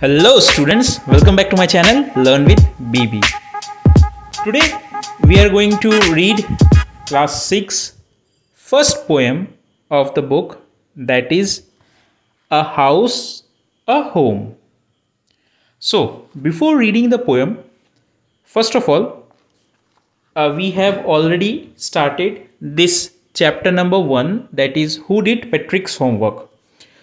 Hello students, welcome back to my channel Learn with BB. Today we are going to read class 6 first poem of the book that is A House, A Home. So before reading the poem, first of all uh, we have already started this chapter number 1 that is Who Did Patrick's Homework.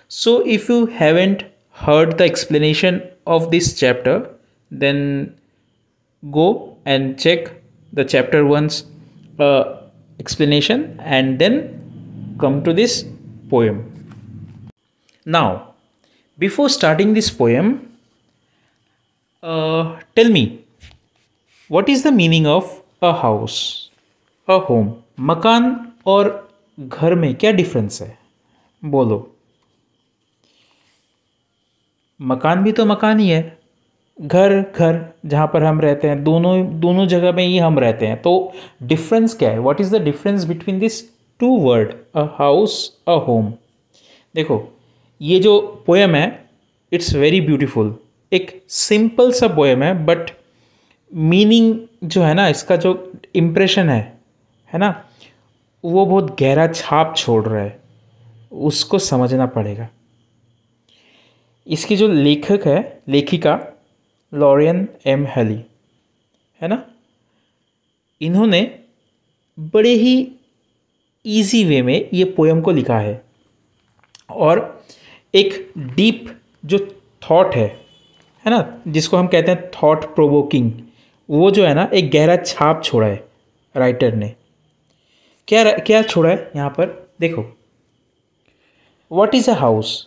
So if you haven't heard the explanation of this chapter, then go and check the chapter 1's uh, explanation and then come to this poem. Now, before starting this poem, uh, tell me what is the meaning of a house, a home, makan or घर में क्या difference है बोलो मकान भी तो मकान ही है घर घर जहाँ पर हम रहते हैं दोनों दोनों जगह में ही हम रहते हैं तो डिफरेंस क्या है what is the difference between this two word a house a home देखो ये जो पोएम है इट्स वेरी ब्यूटीफुल एक सिंपल सा पोएम है बट मीनिंग जो है ना इसका जो इम्प्रेशन है है ना वो बहुत गहरा छाप छोड़ रहा है उसको समझना पड़ेगा इसकी जो लेखक है लेखिका लॉरियन एम हेली है ना इन्होंने बड़े ही इजी वे में ये पोएम को लिखा है और एक डीप जो थॉट है है ना जिसको हम कहते हैं थॉट प्रोवोकिंग वो जो है ना एक गहरा छाप छोड़ा है राइटर ने क्या क्या छोड़ा है यहाँ पर देखो what is a house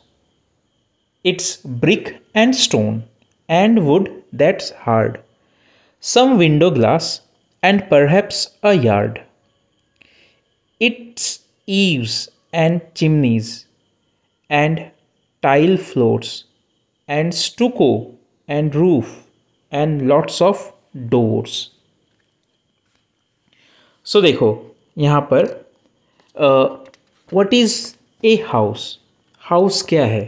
It's brick and stone and wood that's hard, some window glass and perhaps a yard. Its eaves and chimneys and tile floors and stucco and roof and lots of doors. so, देखो यहाँ पर uh, what is is a house house क्या है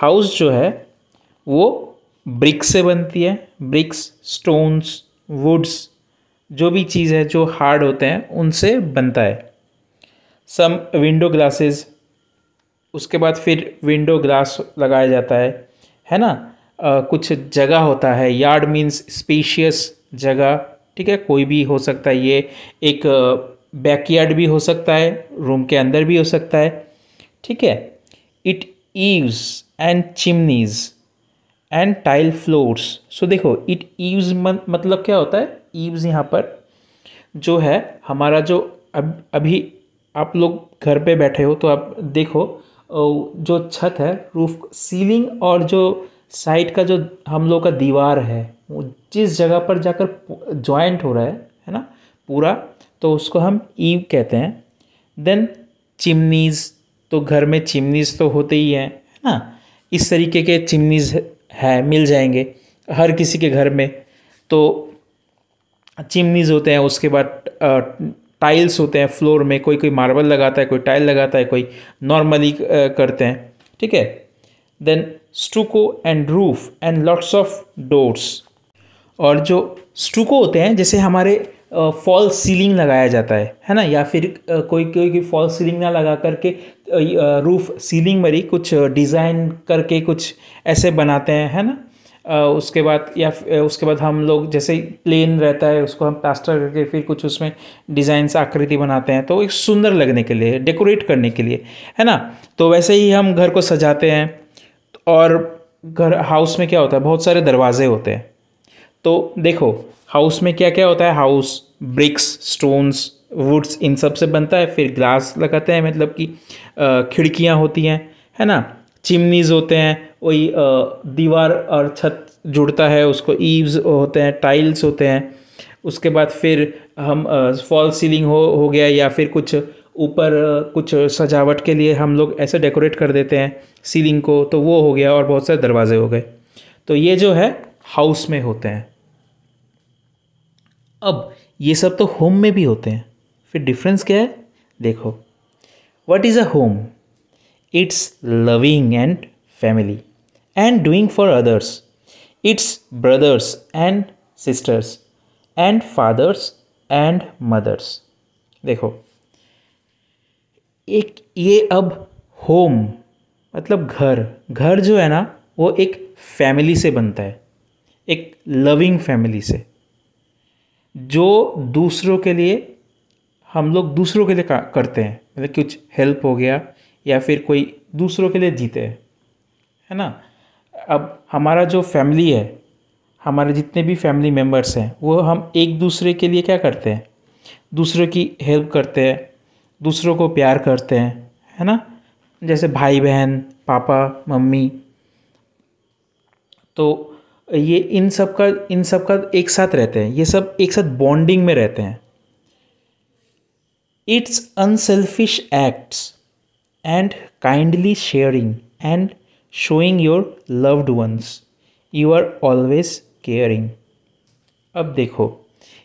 house जो है वो BRICS से बनती है ब्रिक्स स्टोन्स वुड्स जो भी चीज़ है जो हार्ड होते हैं उनसे बनता है सम विंडो ग्लासेस उसके बाद फिर विंडो ग्लास लगाया जाता है है ना आ, कुछ जगह होता है यार्ड मीन्स स्पेशियस जगह ठीक है कोई भी हो सकता है ये एक बैकयार्ड भी हो सकता है रूम के अंदर भी हो सकता है ठीक है it eaves and chimneys and tile floors so देखो इट ईव्स मतलब क्या होता है ईव्स यहाँ पर जो है हमारा जो अब अभी आप लोग घर पे बैठे हो तो आप देखो जो छत है रूफ सीलिंग और जो साइड का जो हम लोग का दीवार है वो जिस जगह पर जाकर जॉइंट हो रहा है है ना पूरा तो उसको हम ईव कहते हैं देन चिमनीज़ तो घर में चिमनीज़ तो होते ही हैं है ना इस तरीके के चिमनीज़ हैं मिल जाएंगे हर किसी के घर में तो चिमनीज़ होते हैं उसके बाद टाइल्स होते हैं फ्लोर में कोई कोई मार्बल लगाता है कोई टाइल लगाता है कोई नॉर्मली करते हैं ठीक है then stucco and roof and lots of doors और जो स्टूको होते हैं जैसे हमारे फॉल्स सीलिंग लगाया जाता है है ना या फिर कोई कोई कोई फॉल्स सीलिंग ना लगा करके रूफ सीलिंग मरी कुछ डिज़ाइन करके कुछ ऐसे बनाते हैं है ना उसके बाद या उसके बाद हम लोग जैसे प्लेन रहता है उसको हम प्लास्टर करके फिर कुछ उसमें डिज़ाइंस आकृति बनाते हैं तो एक सुंदर लगने के लिए डेकोरेट करने के लिए है ना तो वैसे ही हम घर को सजाते हैं और घर हाउस में क्या होता है बहुत सारे दरवाजे होते हैं तो देखो हाउस में क्या क्या होता है हाउस ब्रिक्स स्टोन्स वुड्स इन सब से बनता है फिर ग्लास लगाते हैं मतलब कि खिड़कियाँ होती हैं है ना चिमनीज़ होते हैं वही दीवार और छत जुड़ता है उसको ईव्स होते हैं टाइल्स होते हैं उसके बाद फिर हम फॉल सीलिंग हो हो गया या फिर कुछ ऊपर कुछ सजावट के लिए हम लोग ऐसे डेकोरेट कर देते हैं सीलिंग को तो वो हो गया और बहुत सारे दरवाजे हो गए तो ये जो है हाउस में होते हैं अब ये सब तो होम में भी होते हैं फिर डिफरेंस क्या है देखो what is a home it's loving and family and doing for others it's brothers and sisters and fathers and mothers देखो एक ये अब होम मतलब घर घर जो है ना वो एक फैमिली से बनता है एक लविंग फैमिली से जो दूसरों के लिए हम लोग दूसरों के लिए करते हैं मतलब कुछ हेल्प हो गया या फिर कोई दूसरों के लिए जीते हैं है ना अब हमारा जो फैमिली है हमारे जितने भी फैमिली मेम्बर्स हैं वो हम एक दूसरे के लिए क्या करते हैं दूसरों की हेल्प करते हैं दूसरों को प्यार करते हैं है ना जैसे भाई बहन पापा मम्मी तो ये इन सब का इन सब का एक साथ रहते हैं ये सब एक साथ बॉन्डिंग में रहते हैं its unselfish acts and kindly sharing and showing your loved ones you are always caring अब देखो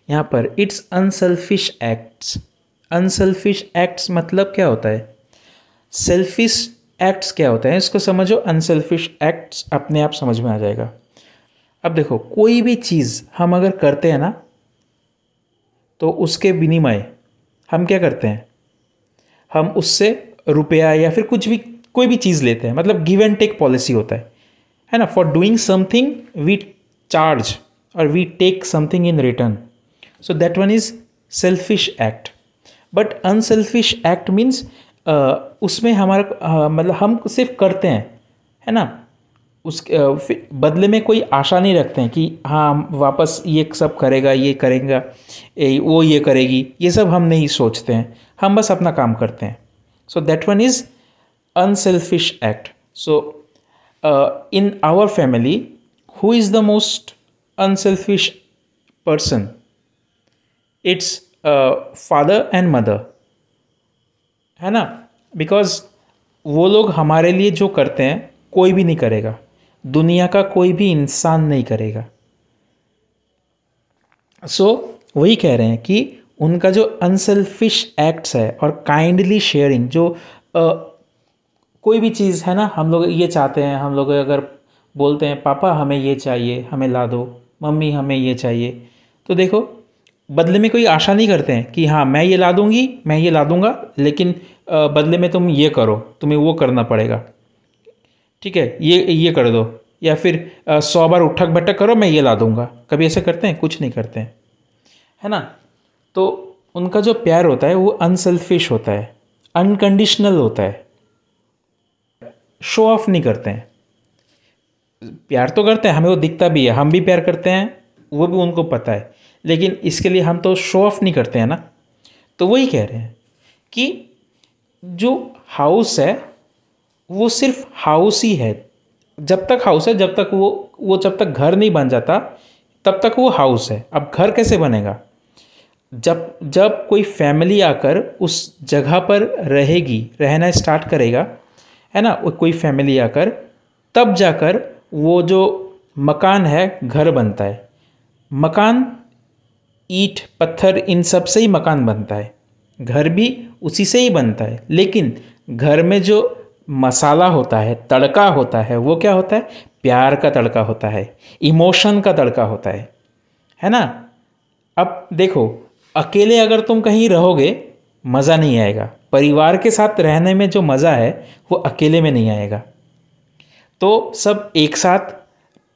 यहाँ पर it's unselfish acts unselfish acts मतलब क्या होता है सेल्फिश एक्ट्स क्या होता है इसको समझो अनसेल्फिश एक्ट्स अपने आप समझ में आ जाएगा अब देखो कोई भी चीज़ हम अगर करते हैं ना तो उसके विनिमय हम क्या करते हैं हम उससे रुपया या फिर कुछ भी कोई भी चीज़ लेते हैं मतलब गिव एंड टेक पॉलिसी होता है है ना for doing something we charge और we take something in return so that one is selfish act but unselfish act means उसमें हमारा uh, मतलब हम सिर्फ करते हैं है ना उस बदले में कोई आशा नहीं रखते हैं कि हाँ वापस ये सब करेगा ये करेगा ए, वो ये करेगी ये सब हम नहीं सोचते हैं हम बस अपना काम करते हैं so that one is unselfish act so in our family who is the most unselfish person it's father and mother है ना बिकॉज वो लोग हमारे लिए जो करते हैं कोई भी नहीं करेगा दुनिया का कोई भी इंसान नहीं करेगा सो so, वही कह रहे हैं कि उनका जो अनसेल्फिश एक्ट्स है और काइंडली शेयरिंग जो आ, कोई भी चीज़ है ना हम लोग ये चाहते हैं हम लोग अगर बोलते हैं पापा हमें ये चाहिए हमें ला दो मम्मी हमें ये चाहिए तो देखो बदले में कोई आशा नहीं करते हैं कि हाँ मैं ये ला दूँगी मैं ये ला दूँगा लेकिन बदले में तुम ये करो तुम्हें वो करना पड़ेगा ठीक है ये ये कर दो या फिर सौ बार उठक भटक करो मैं ये ला दूँगा कभी ऐसा करते हैं कुछ नहीं करते हैं है ना तो उनका जो प्यार होता है वो अनसेल्फिश होता है अनकंडीशनल होता है शो ऑफ नहीं करते हैं प्यार तो करते हैं हमें वो दिखता भी है हम भी प्यार करते हैं वो भी उनको पता है लेकिन इसके लिए हम तो शो ऑफ नहीं करते हैं ना तो वही कह रहे हैं कि जो हाउस है वो सिर्फ हाउस ही है जब तक हाउस है जब तक वो वो जब तक घर नहीं बन जाता तब तक वो हाउस है अब घर कैसे बनेगा जब जब कोई फैमिली आकर उस जगह पर रहेगी रहना स्टार्ट करेगा है ना कोई फैमिली आकर तब जाकर वो जो मकान है घर बनता है मकान ईट पत्थर इन सब से ही मकान बनता है घर भी उसी से ही बनता है लेकिन घर में जो मसाला होता है तड़का होता है वो क्या होता है प्यार का तड़का होता है इमोशन का तड़का होता है है ना अब देखो अकेले अगर तुम कहीं रहोगे मज़ा नहीं आएगा परिवार के साथ रहने में जो मज़ा है वो अकेले में नहीं आएगा तो सब एक साथ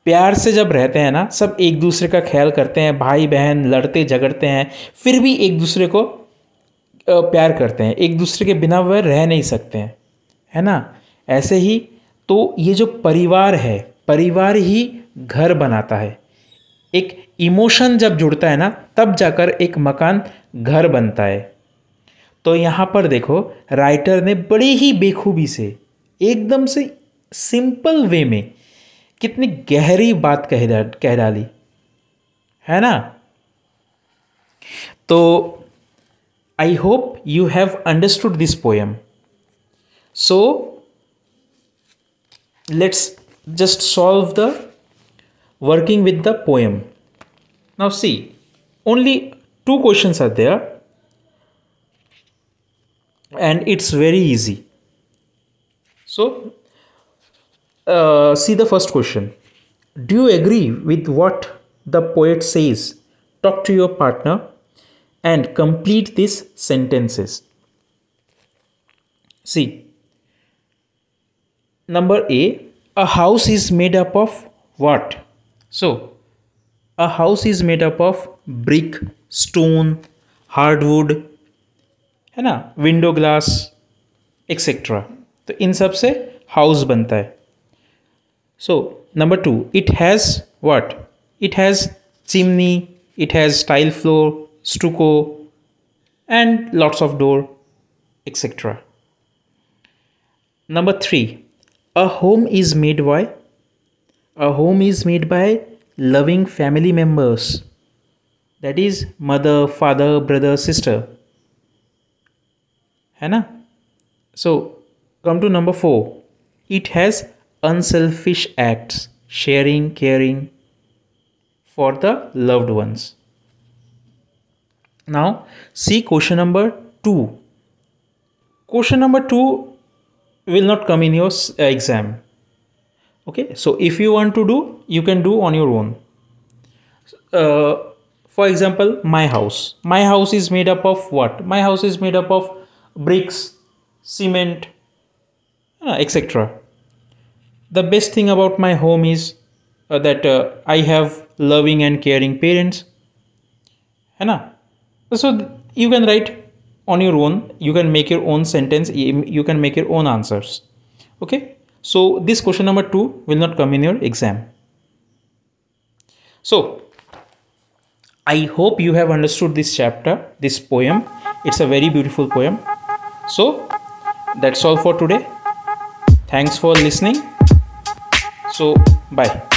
प्यार से जब रहते हैं ना सब एक दूसरे का ख्याल करते हैं भाई बहन लड़ते झगड़ते हैं फिर भी एक दूसरे को प्यार करते हैं एक दूसरे के बिना वह रह नहीं सकते हैं है ना ऐसे ही तो ये जो परिवार है परिवार ही घर बनाता है एक इमोशन जब जुड़ता है ना तब जाकर एक मकान घर बनता है तो यहाँ पर देखो राइटर ने बड़ी ही बेखूबी से एकदम से सिंपल वे में कितनी गहरी बात कह डा कह डाली है ना तो I hope you have understood this poem so let's just solve the working with the poem now see only two questions are there and it's very easy so uh, see the first question do you agree with what the poet says talk to your partner and complete these sentences see Number A, a house is made up of what? So, a house is made up of brick, stone, hardwood, है ना window glass, etc. तो इन सब से house बनता है. So, number two, it has what? It has chimney, it has tile floor, stucco, and lots of door, etc. Number three, a home is made by a home is made by loving family members that is mother, father, brother, sister. है ना? So come to number 4. It has unselfish acts, sharing, caring for the loved ones. Now see question number 2. Question number 2 will not come in your uh, exam okay so if you want to do you can do on your own uh, for example my house my house is made up of what my house is made up of bricks cement uh, etc the best thing about my home is uh, that uh, i have loving and caring parents है so you can write on your own you can make your own sentence you can make your own answers okay so this question number 2 will not come in your exam so i hope you have understood this chapter this poem it's a very beautiful poem so that's all for today thanks for listening so bye